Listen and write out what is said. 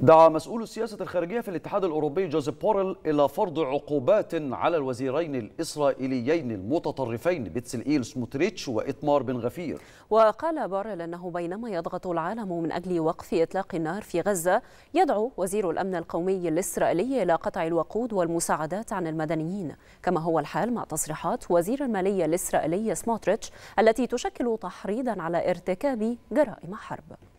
دعا مسؤول السياسة الخارجية في الاتحاد الأوروبي جوزيف بورل إلى فرض عقوبات على الوزيرين الإسرائيليين المتطرفين بيتسل إيل سموتريتش وإتمار بن غفير وقال بورل أنه بينما يضغط العالم من أجل وقف إطلاق النار في غزة يدعو وزير الأمن القومي الإسرائيلي إلى قطع الوقود والمساعدات عن المدنيين كما هو الحال مع تصريحات وزير المالية الإسرائيلي سموتريتش التي تشكل تحريضا على ارتكاب جرائم حرب